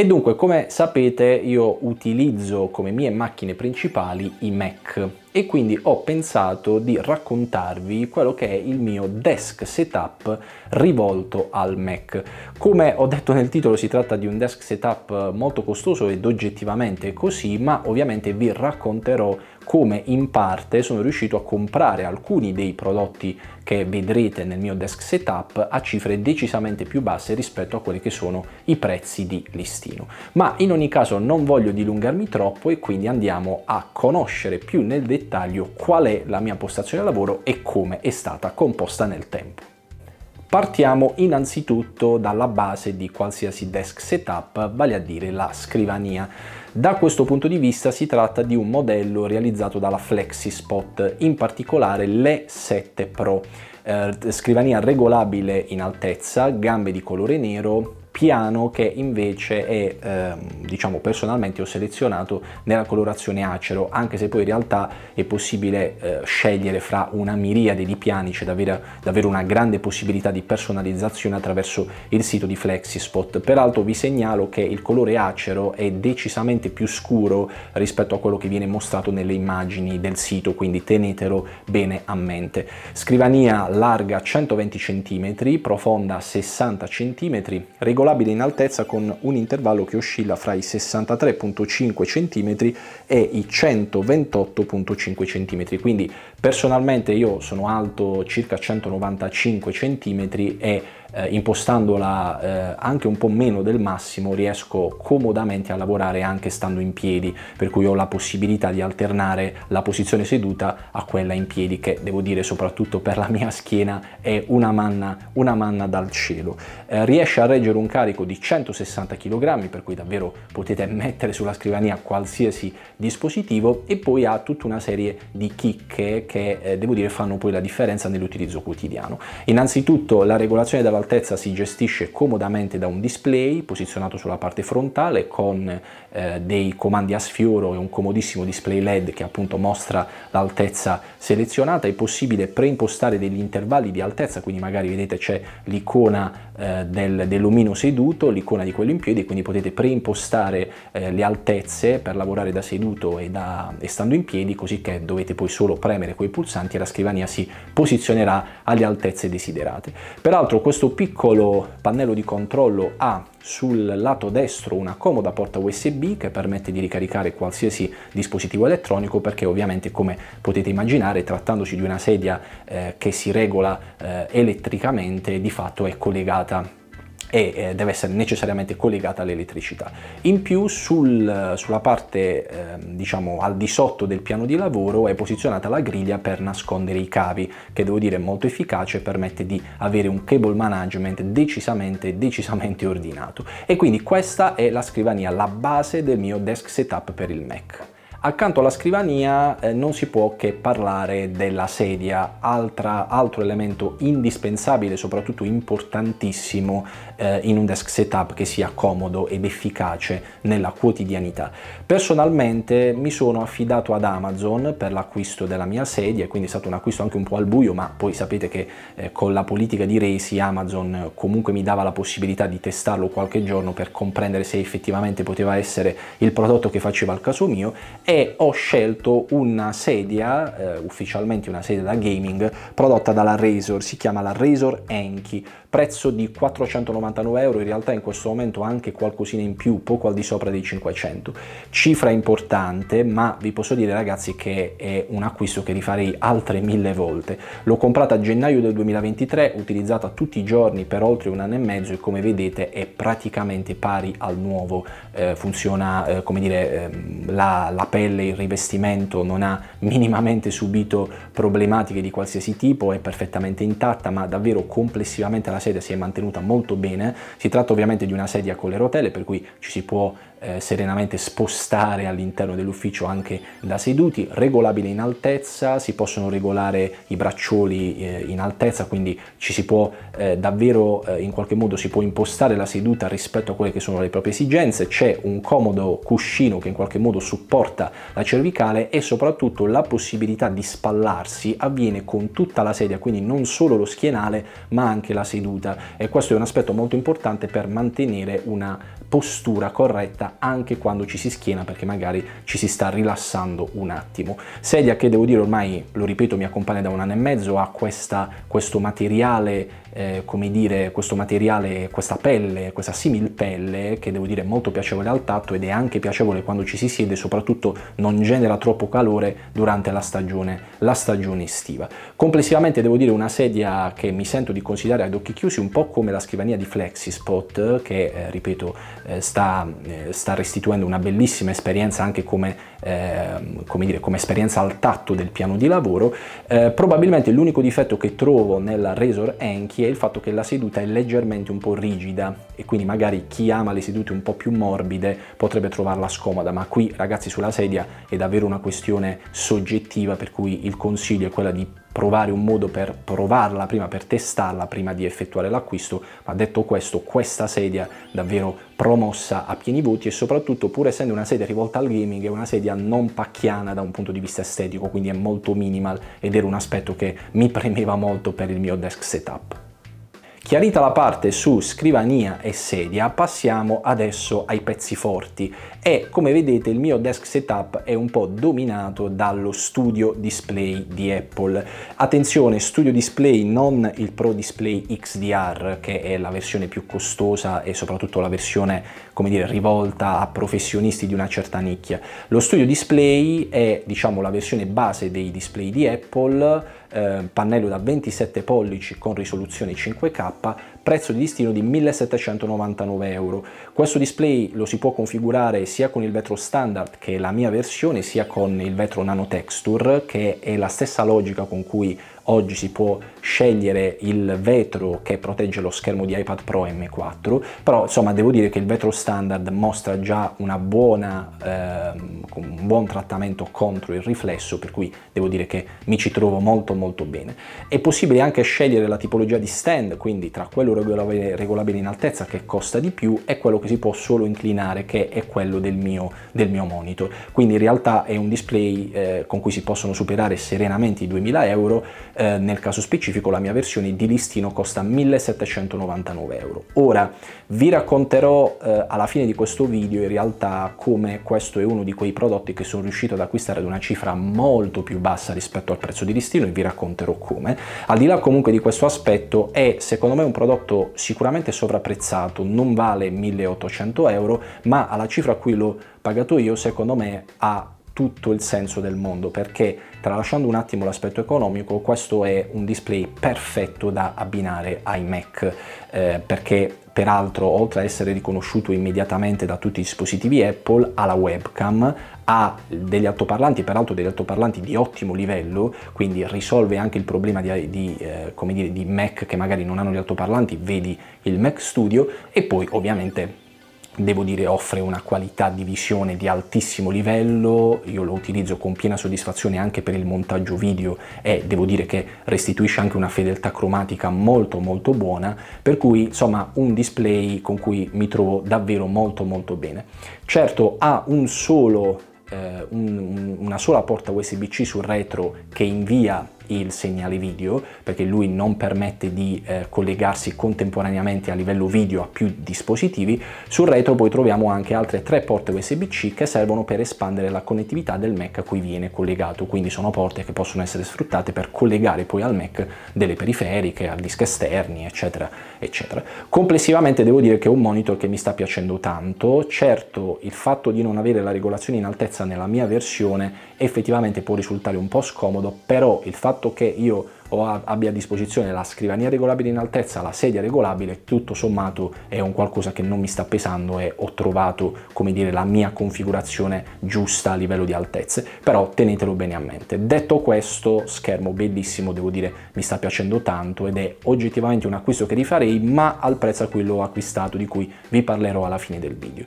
E dunque, come sapete, io utilizzo come mie macchine principali i Mac e quindi ho pensato di raccontarvi quello che è il mio desk setup rivolto al Mac. Come ho detto nel titolo si tratta di un desk setup molto costoso ed oggettivamente così, ma ovviamente vi racconterò come in parte sono riuscito a comprare alcuni dei prodotti che vedrete nel mio desk setup a cifre decisamente più basse rispetto a quelli che sono i prezzi di listino. Ma in ogni caso non voglio dilungarmi troppo e quindi andiamo a conoscere più nel dettaglio dettaglio qual è la mia postazione lavoro e come è stata composta nel tempo. Partiamo innanzitutto dalla base di qualsiasi desk setup, vale a dire la scrivania. Da questo punto di vista si tratta di un modello realizzato dalla FlexiSpot, in particolare l'E7 Pro. Eh, scrivania regolabile in altezza, gambe di colore nero, piano che invece è ehm, diciamo personalmente ho selezionato nella colorazione acero anche se poi in realtà è possibile eh, scegliere fra una miriade di piani c'è davvero, davvero, una grande possibilità di personalizzazione attraverso il sito di Flexispot peraltro vi segnalo che il colore acero è decisamente più scuro rispetto a quello che viene mostrato nelle immagini del sito quindi tenetelo bene a mente scrivania larga 120 cm profonda 60 cm regolare regolabile in altezza con un intervallo che oscilla fra i 63,5 cm e i 128,5 cm. Quindi personalmente io sono alto circa 195 cm e eh, impostandola eh, anche un po' meno del massimo riesco comodamente a lavorare anche stando in piedi, per cui ho la possibilità di alternare la posizione seduta a quella in piedi che devo dire soprattutto per la mia schiena è una manna, una manna dal cielo. Eh, riesce a reggere un carico di 160 kg, per cui davvero potete mettere sulla scrivania qualsiasi dispositivo e poi ha tutta una serie di chicche che eh, devo dire fanno poi la differenza nell'utilizzo quotidiano. Innanzitutto la regolazione della l'altezza si gestisce comodamente da un display posizionato sulla parte frontale con eh, dei comandi a sfioro e un comodissimo display LED che appunto mostra l'altezza selezionata. È possibile preimpostare degli intervalli di altezza, quindi magari vedete c'è l'icona eh, del, dell'omino seduto, l'icona di quello in piedi, quindi potete preimpostare eh, le altezze per lavorare da seduto e, da, e stando in piedi, così che dovete poi solo premere quei pulsanti e la scrivania si posizionerà alle altezze desiderate. Peraltro questo piccolo pannello di controllo ha sul lato destro una comoda porta USB che permette di ricaricare qualsiasi dispositivo elettronico perché ovviamente come potete immaginare trattandosi di una sedia eh, che si regola eh, elettricamente di fatto è collegata e eh, deve essere necessariamente collegata all'elettricità. In più sul, sulla parte eh, diciamo al di sotto del piano di lavoro è posizionata la griglia per nascondere i cavi che devo dire è molto efficace e permette di avere un cable management decisamente decisamente ordinato e quindi questa è la scrivania, la base del mio desk setup per il Mac. Accanto alla scrivania eh, non si può che parlare della sedia, altra, altro elemento indispensabile, soprattutto importantissimo eh, in un desk setup che sia comodo ed efficace nella quotidianità. Personalmente mi sono affidato ad Amazon per l'acquisto della mia sedia, quindi è stato un acquisto anche un po' al buio, ma poi sapete che eh, con la politica di Resi Amazon comunque mi dava la possibilità di testarlo qualche giorno per comprendere se effettivamente poteva essere il prodotto che faceva al caso mio e ho scelto una sedia, eh, ufficialmente una sedia da gaming, prodotta dalla Razor, si chiama la Razor Enki, prezzo di 499 euro, in realtà in questo momento anche qualcosina in più, poco al di sopra dei 500, cifra importante, ma vi posso dire ragazzi che è un acquisto che rifarei altre mille volte, l'ho comprata a gennaio del 2023, utilizzata tutti i giorni per oltre un anno e mezzo e come vedete è praticamente pari al nuovo, eh, funziona eh, come dire ehm, la, la pelle pelle il rivestimento non ha minimamente subito problematiche di qualsiasi tipo, è perfettamente intatta, ma davvero complessivamente la sedia si è mantenuta molto bene. Si tratta ovviamente di una sedia con le rotelle, per cui ci si può eh, serenamente spostare all'interno dell'ufficio anche da seduti, regolabile in altezza, si possono regolare i braccioli eh, in altezza, quindi ci si può eh, davvero eh, in qualche modo si può impostare la seduta rispetto a quelle che sono le proprie esigenze, c'è un comodo cuscino che in qualche modo supporta la cervicale e soprattutto la possibilità di spallarsi avviene con tutta la sedia, quindi non solo lo schienale ma anche la seduta e questo è un aspetto molto importante per mantenere una postura corretta anche quando ci si schiena perché magari ci si sta rilassando un attimo. Sedia che devo dire ormai, lo ripeto, mi accompagna da un anno e mezzo, ha questa, questo materiale eh, come dire, questo materiale, questa pelle, questa similpelle che devo dire è molto piacevole al tatto ed è anche piacevole quando ci si siede, soprattutto non genera troppo calore durante la stagione, la stagione estiva. Complessivamente devo dire una sedia che mi sento di considerare ad occhi chiusi un po' come la scrivania di Flexispot che, eh, ripeto, eh, sta, eh, sta, restituendo una bellissima esperienza anche come, eh, come, dire, come, esperienza al tatto del piano di lavoro. probabilmente l'unico difetto che trovo nella Razor Enki è il fatto che la seduta è leggermente un po' rigida e quindi magari chi ama le sedute un po' più morbide potrebbe trovarla scomoda, ma qui ragazzi sulla sedia è davvero una questione soggettiva per cui il consiglio è quello di provare un modo per provarla prima, per testarla prima di effettuare l'acquisto, ma detto questo, questa sedia davvero promossa a pieni voti e soprattutto pur essendo una sedia rivolta al gaming è una sedia non pacchiana da un punto di vista estetico, quindi è molto minimal ed era un aspetto che mi premeva molto per il mio desk setup. Chiarita la parte su scrivania e sedia, passiamo adesso ai pezzi forti e come vedete il mio desk setup è un po' dominato dallo Studio Display di Apple. Attenzione, Studio Display non il Pro Display XDR che è la versione più costosa e soprattutto la versione, come dire, rivolta a professionisti di una certa nicchia. Lo Studio Display è, diciamo, la versione base dei display di Apple eh, pannello da 27 pollici con risoluzione 5K, prezzo di listino di 1799 euro. Questo display lo si può configurare sia con il vetro standard che è la mia versione, sia con il vetro nano texture che è la stessa logica con cui Oggi si può scegliere il vetro che protegge lo schermo di iPad Pro M4, però insomma devo dire che il vetro standard mostra già buona, eh, un buon trattamento contro il riflesso, per cui devo dire che mi ci trovo molto molto bene. È possibile anche scegliere la tipologia di stand, quindi tra quello regolabile, regolabile in altezza che costa di più e quello che si può solo inclinare che è quello del mio, del mio monitor. Quindi in realtà è un display eh, con cui si possono superare serenamente i 2000 euro, eh, nel caso specifico la mia versione di listino costa 1799 euro. Ora vi racconterò eh, alla fine di questo video in realtà come questo è uno di quei prodotti che sono riuscito ad acquistare ad una cifra molto più bassa rispetto al prezzo di listino e vi racconterò come. Al di là comunque di questo aspetto è secondo me un prodotto sicuramente sovrapprezzato, non vale 1800 euro ma alla cifra a cui l'ho pagato io secondo me ha tutto il senso del mondo perché Tralasciando un attimo l'aspetto economico, questo è un display perfetto da abbinare ai Mac eh, perché peraltro oltre a essere riconosciuto immediatamente da tutti i dispositivi Apple ha la webcam, ha degli altoparlanti, peraltro degli altoparlanti di ottimo livello, quindi risolve anche il problema di, di, eh, dire, di Mac che magari non hanno gli altoparlanti, vedi il Mac Studio e poi ovviamente devo dire offre una qualità di visione di altissimo livello, io lo utilizzo con piena soddisfazione anche per il montaggio video e devo dire che restituisce anche una fedeltà cromatica molto molto buona, per cui insomma un display con cui mi trovo davvero molto molto bene. Certo ha un solo, eh, un, una sola porta USB-C sul retro che invia il segnale video perché lui non permette di eh, collegarsi contemporaneamente a livello video a più dispositivi. Sul retro poi troviamo anche altre tre porte USB-C che servono per espandere la connettività del Mac a cui viene collegato, quindi sono porte che possono essere sfruttate per collegare poi al Mac delle periferiche, al disco esterni, eccetera, eccetera. Complessivamente devo dire che è un monitor che mi sta piacendo tanto, certo il fatto di non avere la regolazione in altezza nella mia versione effettivamente può risultare un po' scomodo, però il fatto fatto che io abbia a disposizione la scrivania regolabile in altezza, la sedia regolabile, tutto sommato è un qualcosa che non mi sta pesando e ho trovato, come dire, la mia configurazione giusta a livello di altezze, però tenetelo bene a mente. Detto questo, schermo bellissimo, devo dire, mi sta piacendo tanto ed è oggettivamente un acquisto che rifarei, ma al prezzo a cui l'ho acquistato, di cui vi parlerò alla fine del video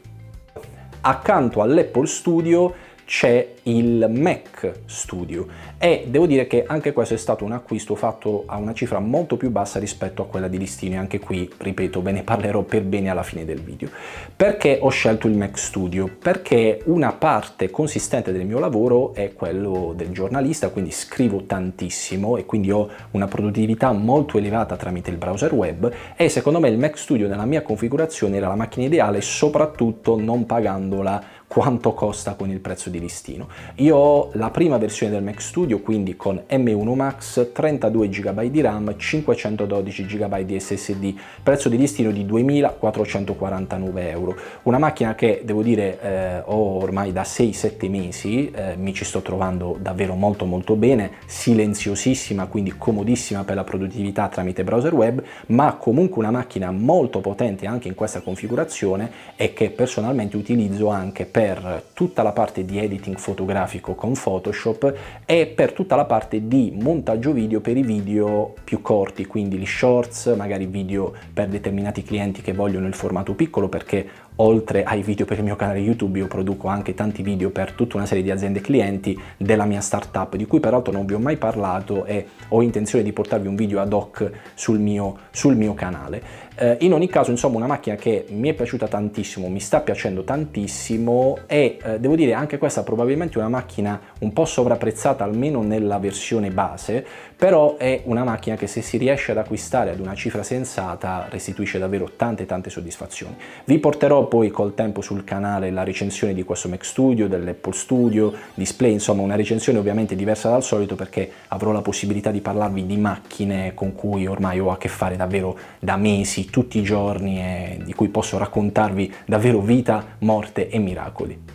accanto all'Apple Studio c'è il Mac Studio e devo dire che anche questo è stato un acquisto fatto a una cifra molto più bassa rispetto a quella di listino e anche qui ripeto ve ne parlerò per bene alla fine del video perché ho scelto il Mac Studio perché una parte consistente del mio lavoro è quello del giornalista quindi scrivo tantissimo e quindi ho una produttività molto elevata tramite il browser web e secondo me il Mac Studio nella mia configurazione era la macchina ideale soprattutto non pagandola quanto costa con il prezzo di listino. Io ho la prima versione del Mac Studio, quindi con M1 Max, 32 GB di RAM, 512 GB di SSD, prezzo di listino di 2.449 euro. Una macchina che devo dire eh, ho ormai da 6-7 mesi, eh, mi ci sto trovando davvero molto molto bene, silenziosissima, quindi comodissima per la produttività tramite browser web, ma comunque una macchina molto potente anche in questa configurazione e che personalmente utilizzo anche per per tutta la parte di editing fotografico con Photoshop e per tutta la parte di montaggio video per i video più corti, quindi gli shorts, magari video per determinati clienti che vogliono il formato piccolo perché oltre ai video per il mio canale YouTube io produco anche tanti video per tutta una serie di aziende clienti della mia startup di cui peraltro non vi ho mai parlato e ho intenzione di portarvi un video ad hoc sul mio, sul mio canale. Eh, in ogni caso, insomma, una macchina che mi è piaciuta tantissimo, mi sta piacendo tantissimo e eh, devo dire anche questa probabilmente una macchina un po' sovrapprezzata almeno nella versione base, però è una macchina che se si riesce ad acquistare ad una cifra sensata restituisce davvero tante tante soddisfazioni. Vi porterò poi col tempo sul canale la recensione di questo Mac Studio, dell'Apple Studio, display, insomma una recensione ovviamente diversa dal solito perché avrò la possibilità di parlarvi di macchine con cui ormai ho a che fare davvero da mesi tutti i giorni e di cui posso raccontarvi davvero vita, morte e miracoli.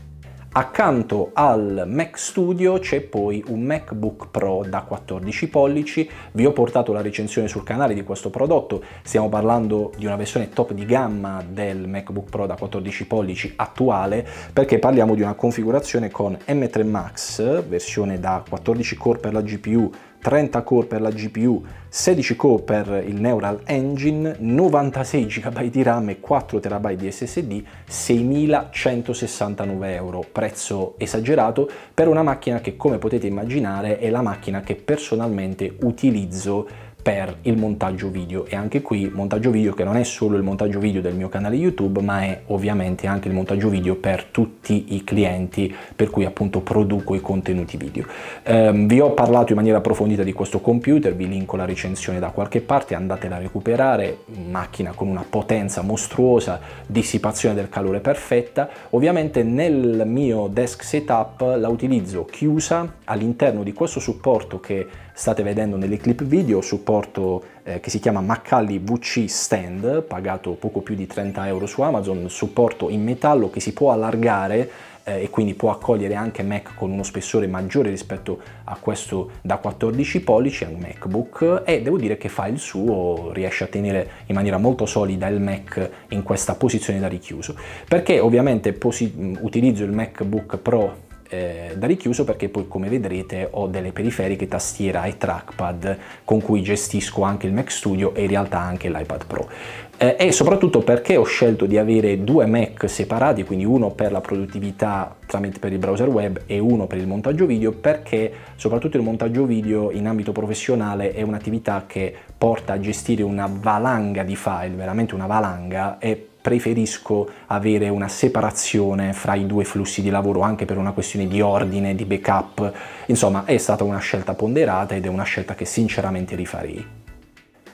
Accanto al Mac Studio c'è poi un MacBook Pro da 14 pollici, vi ho portato la recensione sul canale di questo prodotto, stiamo parlando di una versione top di gamma del MacBook Pro da 14 pollici attuale perché parliamo di una configurazione con M3 Max, versione da 14 core per la GPU, 30 core per la GPU, 16 core per il Neural Engine, 96 GB di RAM e 4 TB di SSD, 6.169 euro, prezzo esagerato per una macchina che come potete immaginare è la macchina che personalmente utilizzo per il montaggio video e anche qui montaggio video che non è solo il montaggio video del mio canale YouTube ma è ovviamente anche il montaggio video per tutti i clienti per cui appunto produco i contenuti video. Eh, vi ho parlato in maniera approfondita di questo computer, vi linko la recensione da qualche parte, andatela a recuperare, macchina con una potenza mostruosa, dissipazione del calore perfetta, ovviamente nel mio desk setup la utilizzo chiusa all'interno di questo supporto che state vedendo nelle clip video, supporto supporto eh, che si chiama Macalli VC Stand, pagato poco più di 30 euro su Amazon, supporto in metallo che si può allargare eh, e quindi può accogliere anche Mac con uno spessore maggiore rispetto a questo da 14 pollici, un MacBook e devo dire che fa il suo, riesce a tenere in maniera molto solida il Mac in questa posizione da richiuso. Perché ovviamente utilizzo il MacBook Pro eh, da richiuso perché poi come vedrete ho delle periferiche tastiera e trackpad con cui gestisco anche il Mac Studio e in realtà anche l'iPad Pro eh, e soprattutto perché ho scelto di avere due Mac separati quindi uno per la produttività tramite per il browser web e uno per il montaggio video perché soprattutto il montaggio video in ambito professionale è un'attività che porta a gestire una valanga di file veramente una valanga e preferisco avere una separazione fra i due flussi di lavoro anche per una questione di ordine, di backup, insomma è stata una scelta ponderata ed è una scelta che sinceramente rifarei.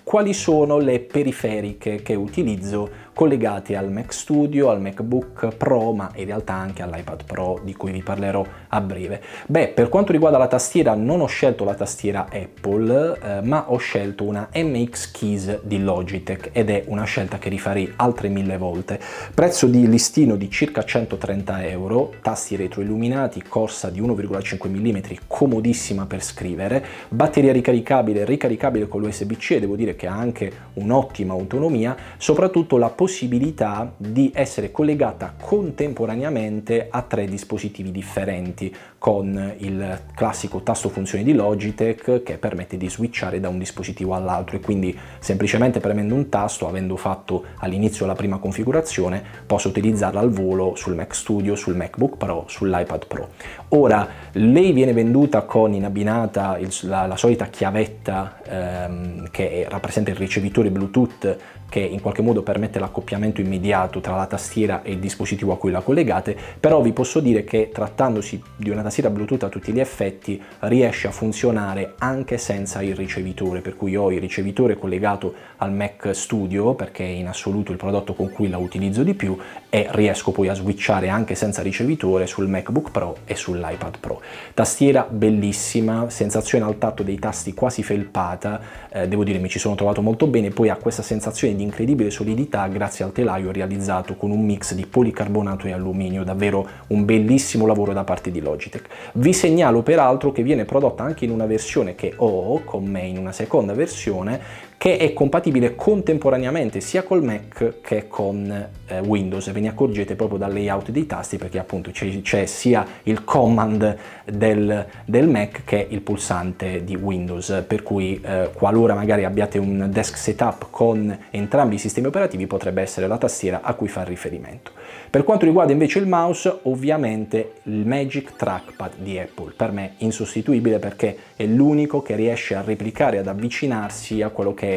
Quali sono le periferiche che utilizzo? collegati al Mac Studio, al MacBook Pro, ma in realtà anche all'iPad Pro di cui vi parlerò a breve. Beh, per quanto riguarda la tastiera, non ho scelto la tastiera Apple, eh, ma ho scelto una MX Keys di Logitech ed è una scelta che rifarei altre mille volte. Prezzo di listino di circa 130 euro, tasti retroilluminati, corsa di 1,5 mm, comodissima per scrivere, batteria ricaricabile, ricaricabile con l'USB-C, e devo dire che ha anche un'ottima autonomia, soprattutto la possibilità possibilità di essere collegata contemporaneamente a tre dispositivi differenti con il classico tasto funzione di Logitech che permette di switchare da un dispositivo all'altro e quindi semplicemente premendo un tasto, avendo fatto all'inizio la prima configurazione, posso utilizzarla al volo sul Mac Studio, sul MacBook Pro, sull'iPad Pro. Ora, lei viene venduta con in abbinata il, la, la, solita chiavetta ehm, che rappresenta il ricevitore Bluetooth che in qualche modo permette l'accoppiamento immediato tra la tastiera e il dispositivo a cui la collegate, però vi posso dire che trattandosi di una tastiera Bluetooth a tutti gli effetti riesce a funzionare anche senza il ricevitore, per cui ho il ricevitore collegato al Mac Studio perché è in assoluto il prodotto con cui la utilizzo di più e riesco poi a switchare anche senza ricevitore sul MacBook Pro e sull'iPad Pro. Tastiera bellissima, sensazione al tatto dei tasti quasi felpata, eh, devo dire mi ci sono trovato molto bene, poi ha questa sensazione di incredibile solidità grazie al telaio realizzato con un mix di policarbonato e alluminio, davvero un bellissimo lavoro da parte di Logitech. Vi segnalo peraltro che viene prodotta anche in una versione che ho con me in una seconda versione che è compatibile contemporaneamente sia col Mac che con eh, Windows. Ve ne accorgete proprio dal layout dei tasti perché appunto c'è, sia il command del, del, Mac che il pulsante di Windows, per cui eh, qualora magari abbiate un desk setup con entrambi i sistemi operativi potrebbe essere la tastiera a cui far riferimento. Per quanto riguarda invece il mouse, ovviamente il Magic Trackpad di Apple, per me insostituibile perché è l'unico che riesce a replicare, ad avvicinarsi a quello che è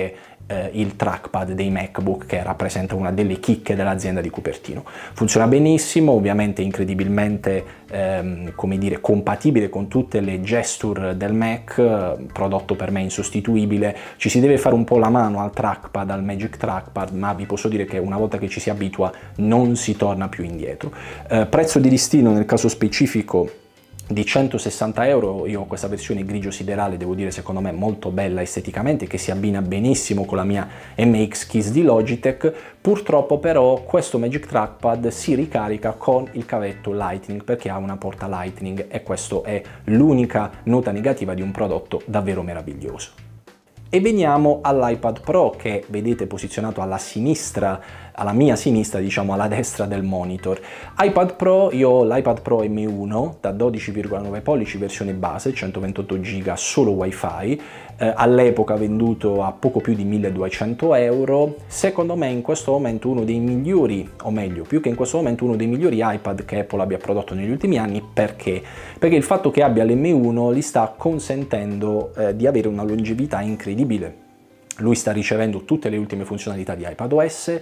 eh, il trackpad dei MacBook che rappresenta una delle chicche dell'azienda di Cupertino. Funziona benissimo, ovviamente incredibilmente ehm, come dire, compatibile con tutte le gesture del Mac, prodotto per me insostituibile, ci si deve fare un po' la mano al trackpad, al Magic Trackpad, ma vi posso dire che una volta che ci si abitua non si torna più indietro. Eh, prezzo di listino nel caso specifico di 160 euro io ho questa versione grigio siderale devo dire secondo me molto bella esteticamente che si abbina benissimo con la mia MX Kiss di Logitech purtroppo però questo Magic Trackpad si ricarica con il cavetto Lightning perché ha una porta Lightning e questa è l'unica nota negativa di un prodotto davvero meraviglioso e veniamo all'iPad Pro che vedete posizionato alla sinistra alla mia sinistra, diciamo alla destra del monitor. iPad Pro, io ho l'iPad Pro M1 da 12,9 pollici versione base, 128 giga, solo wifi, eh, all'epoca venduto a poco più di 1200 euro, secondo me in questo momento uno dei migliori, o meglio più che in questo momento uno dei migliori iPad che Apple abbia prodotto negli ultimi anni, perché? Perché il fatto che abbia l'M1 gli sta consentendo eh, di avere una longevità incredibile. Lui sta ricevendo tutte le ultime funzionalità di iPadOS,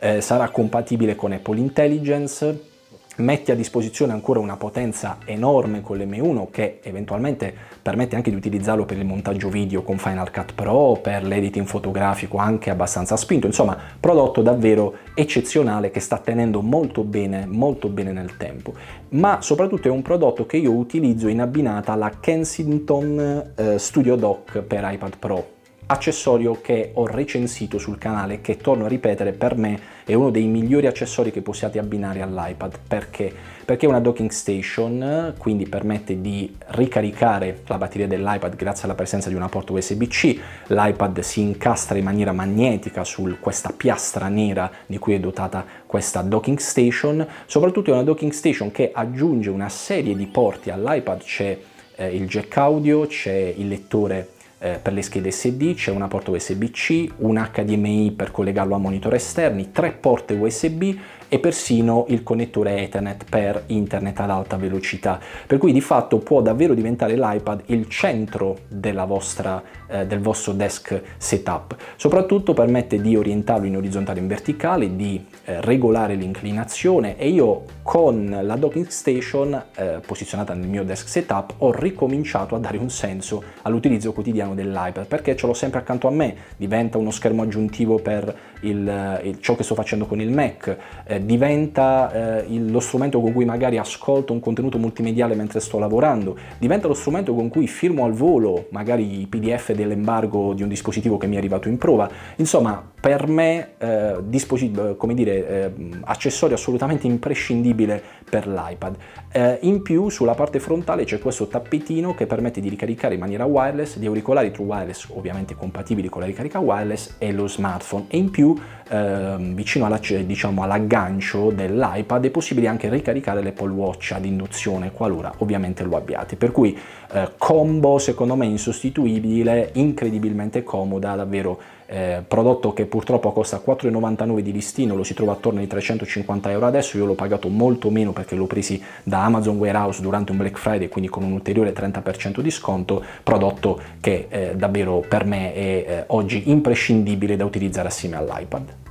eh, sarà compatibile con Apple Intelligence, mette a disposizione ancora una potenza enorme con l'M1 che eventualmente permette anche di utilizzarlo per il montaggio video con Final Cut Pro, per l'editing fotografico anche abbastanza spinto, insomma prodotto davvero eccezionale che sta tenendo molto bene, molto bene nel tempo, ma soprattutto è un prodotto che io utilizzo in abbinata alla Kensington eh, Studio Dock per iPad Pro accessorio che ho recensito sul canale che torno a ripetere per me è uno dei migliori accessori che possiate abbinare all'iPad perché perché è una docking station quindi permette di ricaricare la batteria dell'iPad grazie alla presenza di una porta USB-C l'iPad si incastra in maniera magnetica su questa piastra nera di cui è dotata questa docking station soprattutto è una docking station che aggiunge una serie di porti all'iPad c'è eh, il jack audio c'è il lettore eh, per le schede SD, c'è una porta USB-C, un HDMI per collegarlo a monitor esterni, tre porte USB, e persino il connettore Ethernet per internet ad alta velocità. Per cui di fatto può davvero diventare l'iPad il centro vostra, eh, del vostro desk setup. Soprattutto permette di orientarlo in orizzontale e in verticale, di eh, regolare l'inclinazione e io con la docking station eh, posizionata nel mio desk setup ho ricominciato a dare un senso all'utilizzo quotidiano dell'iPad perché ce l'ho sempre accanto a me, diventa uno schermo aggiuntivo per il, eh, il, ciò che sto facendo con il Mac eh, eh, diventa eh, il, lo strumento con cui magari ascolto un contenuto multimediale mentre sto lavorando, diventa lo strumento con cui firmo al volo magari i PDF dell'embargo di un dispositivo che mi è arrivato in prova. Insomma, per me eh, come dire, eh, accessorio assolutamente imprescindibile per l'iPad. Eh, in più sulla parte frontale c'è questo tappetino che permette di ricaricare in maniera wireless gli auricolari true wireless ovviamente compatibili con la ricarica wireless e lo smartphone e in più ehm, vicino alla, diciamo, all'aggancio dell'iPad è possibile anche ricaricare l'Apple Watch ad induzione qualora ovviamente lo abbiate. Per cui eh, combo secondo me insostituibile, incredibilmente comoda, davvero eh, prodotto che purtroppo costa 4,99 di listino, lo si trova attorno ai 350 euro adesso, io l'ho pagato molto meno perché l'ho presi da Amazon Warehouse durante un Black Friday, quindi con un ulteriore 30% di sconto, prodotto che eh, davvero per me è eh, oggi imprescindibile da utilizzare assieme all'iPad.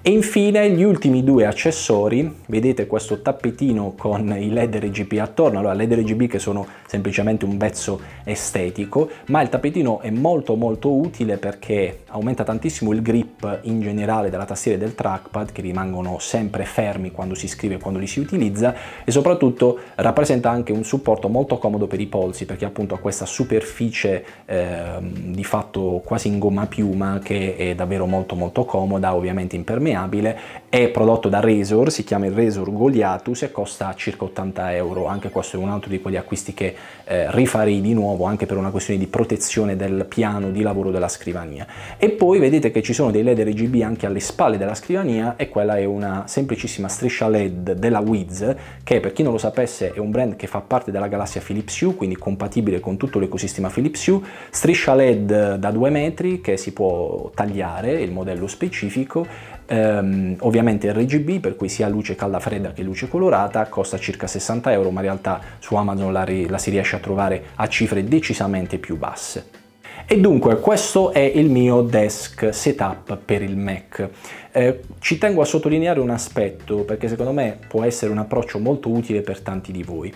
E infine gli ultimi due accessori, vedete questo tappetino con i LED RGB attorno, allora LED RGB che sono semplicemente un pezzo estetico, ma il tappetino è molto molto utile perché aumenta tantissimo il grip in generale della tastiera e del trackpad che rimangono sempre fermi quando si scrive e quando li si utilizza e soprattutto rappresenta anche un supporto molto comodo per i polsi perché appunto ha questa superficie eh, di fatto quasi in gomma piuma che è davvero molto molto comoda, ovviamente impermeabile impermeabile, è prodotto da Razor, si chiama il Razor Goliathus e costa circa 80 euro, anche questo è un altro di quegli acquisti che eh, rifarei di nuovo anche per una questione di protezione del piano di lavoro della scrivania. E poi vedete che ci sono dei LED RGB anche alle spalle della scrivania e quella è una semplicissima striscia LED della Wiz che per chi non lo sapesse è un brand che fa parte della galassia Philips Hue, quindi compatibile con tutto l'ecosistema Philips Hue, striscia LED da 2 metri che si può tagliare, il modello specifico, eh, ehm, ovviamente RGB per cui sia luce calda fredda che luce colorata costa circa 60 euro ma in realtà su Amazon la, la si riesce a trovare a cifre decisamente più basse. E dunque questo è il mio desk setup per il Mac. Eh, ci tengo a sottolineare un aspetto perché secondo me può essere un approccio molto utile per tanti di voi.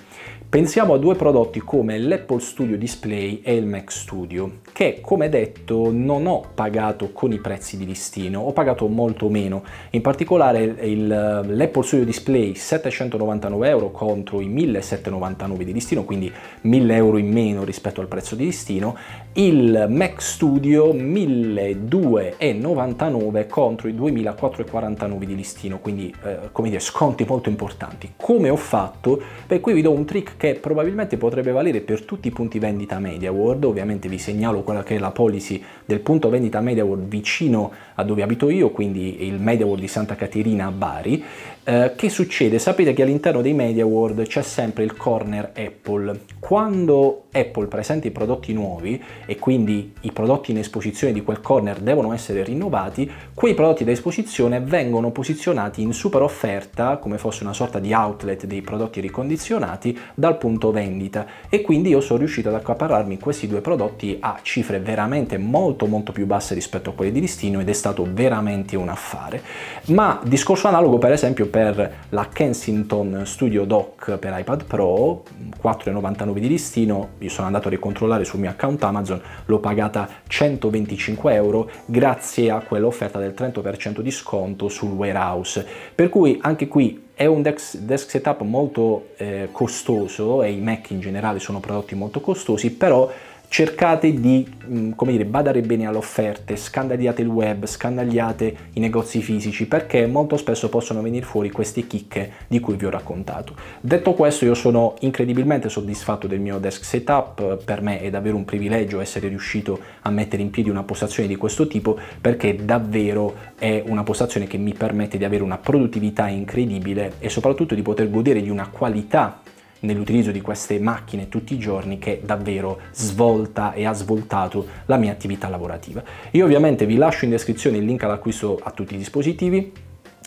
Pensiamo a due prodotti come l'Apple Studio Display e il Mac Studio, che come detto non ho pagato con i prezzi di listino, ho pagato molto meno. In particolare eh, l'Apple Studio Display 799 euro contro i 1799 di listino, quindi 1000 euro in meno rispetto al prezzo di listino, il Mac Studio 1299 contro i 2449 di listino, quindi eh, come dire sconti molto importanti. Come ho fatto? Beh, qui vi do un trick che probabilmente potrebbe valere per tutti i punti vendita MediaWorld, ovviamente vi segnalo quella che è la policy del punto vendita MediaWorld vicino dove abito io, quindi il Media World di Santa Caterina a Bari. Eh, che succede? Sapete che all'interno dei Media World c'è sempre il corner Apple. Quando Apple presenta i prodotti nuovi e quindi i prodotti in esposizione di quel corner devono essere rinnovati, quei prodotti da esposizione vengono posizionati in super offerta, come fosse una sorta di outlet dei prodotti ricondizionati, dal punto vendita e quindi io sono riuscito ad accaparrarmi questi due prodotti a cifre veramente molto molto più basse rispetto a quelle di listino ed è stato stato veramente un affare. Ma discorso analogo per esempio per la Kensington Studio Dock per iPad Pro, 4,99 di listino, io sono andato a ricontrollare sul mio account Amazon, l'ho pagata 125 euro grazie a quell'offerta del 30% di sconto sul warehouse. Per cui anche qui è un desk, setup molto eh, costoso e i Mac in generale sono prodotti molto costosi, però cercate di mm, dire, badare bene alle offerte, scandagliate il web, scandagliate i negozi fisici perché molto spesso possono venire fuori queste chicche di cui vi ho raccontato. Detto questo io sono incredibilmente soddisfatto del mio desk setup, per me è davvero un privilegio essere riuscito a mettere in piedi una postazione di questo tipo perché davvero è una postazione che mi permette di avere una produttività incredibile e soprattutto di poter godere di una qualità nell'utilizzo di queste macchine tutti i giorni che davvero svolta e ha svoltato la mia attività lavorativa. Io ovviamente vi lascio in descrizione il link all'acquisto a tutti i dispositivi,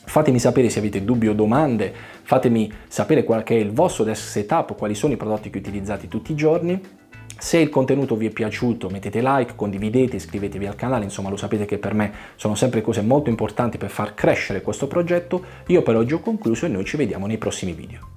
Fatemi sapere se avete dubbi o domande, fatemi sapere qual è il vostro desk setup, quali sono i prodotti che utilizzate tutti i giorni. Se il contenuto vi è piaciuto mettete like, condividete, iscrivetevi al canale, insomma lo sapete che per me sono sempre cose molto importanti per far crescere questo progetto. Io per oggi ho concluso e noi ci vediamo nei prossimi video.